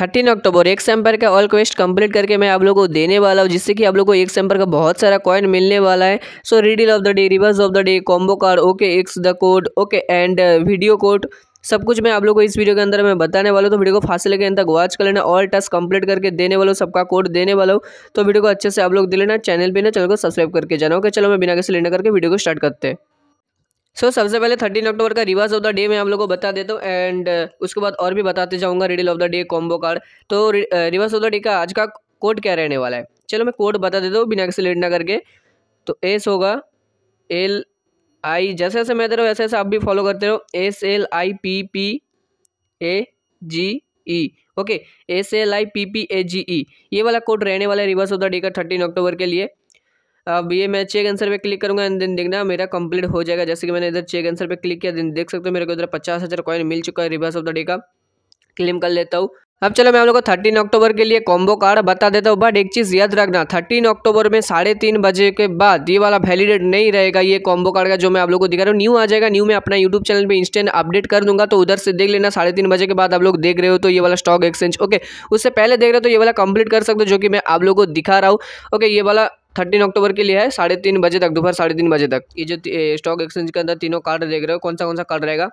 thirteen अक्टूबर एक सैम्पर का all quest complete करके मैं आप लोगों को देने वाला हूँ जिससे कि आप लोग को एक सैम्पर का बहुत सारा कॉइन मिलने वाला है so riddle of the day reverse of the day combo card okay X the code okay and video code सब कुछ मैं आप लोगों को इस वीडियो के अंदर मैं बताने वाला हूँ तो वीडियो को फांसी लेकर अंदर तक वॉच कर लेना ऑल टास्क कंप्लीट करके देने वाला हूँ सबका कोड देने वाला हूँ तो वीडियो को अच्छे से आप लोग दे लेना चैनल भी ना चैनल को सब्सक्राइब करके जाना ओके चलो मैं बिना किसी लेना करके वीडियो को स्टार्ट करते हैं सो so, सबसे पहले थर्टीन अक्टूबर का रिवर्स ऑफ द डे मैं आप लोगों को बता देता हूँ एंड uh, उसके बाद और भी बताते जाऊँगा riddle of the day combo card तो रिवर्स ऑफ द डे का आज का कोड क्या रहने वाला है चलो मैं कोड बता देता हूँ बिना एक्सीलेट ना करके तो एस होगा एल आई जैसे जैसे मैं दे रहा हूँ वैसे वैसे आप भी फॉलो करते रहो S L I P P A G E okay S L I P P A G E ये वाला कोड रहने वाला है रिवर्स ऑफ द डे का थर्टीन अक्टूबर के लिए अब ये मैं चेक आंसर पे क्लिक करूंगा एंड देन देखना मेरा कंप्लीट हो जाएगा जैसे कि मैंने इधर चेक आंसर पे क्लिक किया देन देख सकते हो मेरे को इधर पचास हज़ार कॉइन मिल चुका है रिवर्स ऑफ द डे का क्लेम कर लेता हूँ अब चलो मैं आप लोगों को थर्टीन अक्टूबर के लिए कॉम्बो कार्ड बता देता हूँ बट एक चीज़ याद रखना थर्टीन अक्टूबर में साढ़े तीन बजे के बाद ये वाला वैलिडेट नहीं रहेगा ये कॉम्बो कार्ड का जो मैं आप लोग को दिखा रहा हूँ न्यू आ जाएगा न्यू मैं अपना यूट्यूब चैनल पे इंस्टेंट अपडेट कर दूंगा तो उधर से देख लेना साढ़े तीन बजे के बाद आप लोग देख रहे हो तो ये वाला स्टॉक एक्सचेंज ओके उससे पहले देख रहे हो तो ये वाला कंप्लीट कर सकते हो जो कि मैं आप लोग को दिखा रहा हूँ ओके ये वाला थर्टीन अक्टूबर के लिए है साढ़े तीन बजे तक दोपहर साढ़े तीन बजे तक ये जो स्टॉक एक्सचेंज के अंदर तीनों कार्ड देख रहे हो कौन सा कौन सा कार्ड रहेगा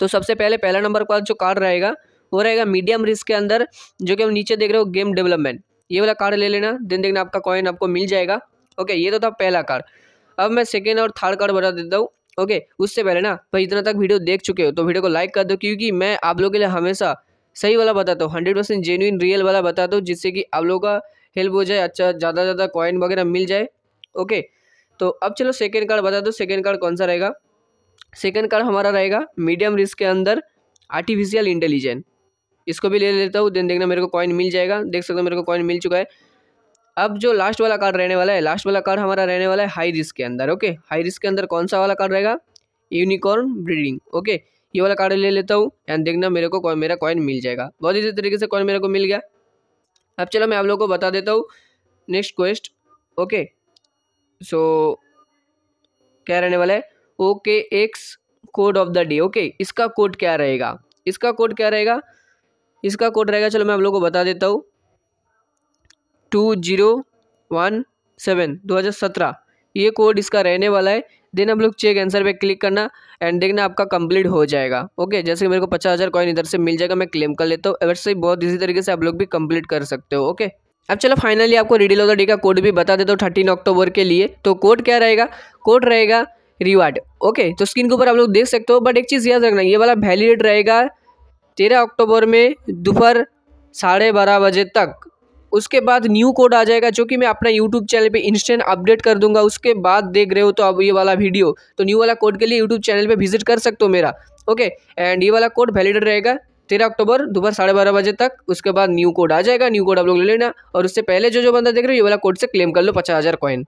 तो सबसे पहले पहला नंबर का जो कार्ड रहेगा वो रहेगा मीडियम रिस्क के अंदर जो कि हम नीचे देख रहे हो गेम डेवलपमेंट ये वाला कार्ड ले लेना दिन देखना आपका कॉइन आपको मिल जाएगा ओके ये तो था पहला कार्ड अब मैं सेकेंड और थर्ड कार्ड बता देता हूँ ओके उससे पहले ना भाई इतना तक वीडियो देख चुके हो तो वीडियो को लाइक कर दो क्योंकि मैं आप लोगों के लिए हमेशा सही वाला बताता हूँ हंड्रेड परसेंट जेन्यून रियल वाला बताता हूँ जिससे कि आप लोगों का हेल्प हो जाए अच्छा ज़्यादा ज़्यादा कॉइन वगैरह मिल जाए ओके तो अब चलो सेकेंड कार्ड बता दो सेकेंड कार्ड कौन सा रहेगा सेकेंड कार्ड हमारा रहेगा मीडियम रिस्क के अंदर आर्टिफिशियल इंटेलिजेंट इसको भी ले लेता हूँ देन देखना मेरे को कॉइन मिल जाएगा देख सकते हो मेरे को कॉइन मिल चुका है अब जो लास्ट वाला कार्ड रहने वाला है लास्ट वाला कार्ड हमारा रहने वाला है हाई रिस्क के अंदर ओके हाई रिस्क के अंदर कौन सा वाला कार्ड रहेगा यूनिकॉर्न ब्रीडिंग ओके ये वाला कार्ड ले लेता हूँ एंड देखना मेरे को मेरा कॉइन मिल जाएगा बहुत इसी तरीके से कॉइन मेरे को मिल गया अब चलो मैं आप लोगों को बता देता हूँ नेक्स्ट क्वेस्ट ओके सो क्या रहने वाला है okay X code of the day okay इसका कोड क्या रहेगा इसका कोड क्या रहेगा इसका कोड रहेगा चलो मैं आप लोगों को बता देता हूँ टू जीरो वन सेवन दो हज़ार सत्रह ये कोड इसका रहने वाला है देन हम लोग चेक आंसर पे क्लिक करना एंड देखना आपका कंप्लीट हो जाएगा ओके जैसे कि मेरे को पचास हज़ार कॉइन इधर से मिल जाएगा मैं क्लेम कर लेता हूँ वैसे ही बहुत इसी तरीके से आप लोग भी कंप्लीट कर सकते हो ओके अब चलो फाइनली आपको रिडील ऑफ द डे का कोड भी बता देता हूँ थर्टीन अक्टूबर के लिए तो कोड क्या रहेगा कोड रहेगा रिवार्ड ओके तो स्क्रीन के ऊपर आप लोग देख सकते हो बट एक चीज़ याद रखना ये वाला वैलिड रहेगा तेरह अक्टूबर में दोपहर साढ़े बारह बजे तक उसके बाद न्यू कोड आ जाएगा जो कि मैं अपना यूट्यूब चैनल पे इंस्टेंट अपडेट कर दूंगा उसके बाद देख रहे हो तो अब ये वाला वीडियो तो न्यू वाला कोड के लिए यूट्यूब चैनल पे विजिट कर सकते हो मेरा ओके एंड ये वाला कोड वैलिड रहेगा तेरह अक्टूबर दोपहर साढ़े बारह बजे तक उसके बाद न्यू कोड आ जाएगा न्यू कोड आप लोग ले लेना और उससे पहले जो जो बंदा देख रहे हो ये वाला कोड से क्लेम कर लो पचास हज़ार कॉइन